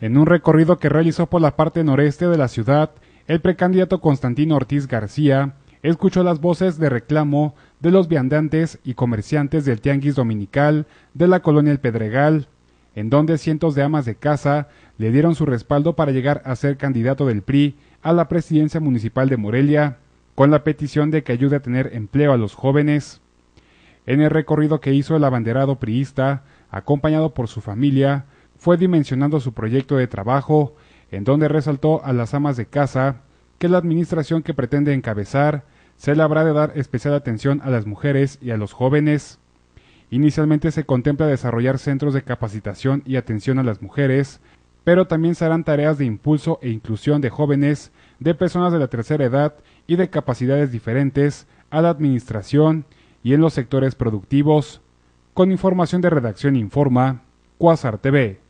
En un recorrido que realizó por la parte noreste de la ciudad, el precandidato Constantino Ortiz García escuchó las voces de reclamo de los viandantes y comerciantes del Tianguis Dominical de la colonia El Pedregal, en donde cientos de amas de casa le dieron su respaldo para llegar a ser candidato del PRI a la presidencia municipal de Morelia, con la petición de que ayude a tener empleo a los jóvenes. En el recorrido que hizo el abanderado priista, acompañado por su familia, fue dimensionando su proyecto de trabajo, en donde resaltó a las amas de casa que la administración que pretende encabezar se le habrá de dar especial atención a las mujeres y a los jóvenes. Inicialmente se contempla desarrollar centros de capacitación y atención a las mujeres, pero también se harán tareas de impulso e inclusión de jóvenes, de personas de la tercera edad y de capacidades diferentes a la administración y en los sectores productivos. Con información de redacción informa, Quasar TV.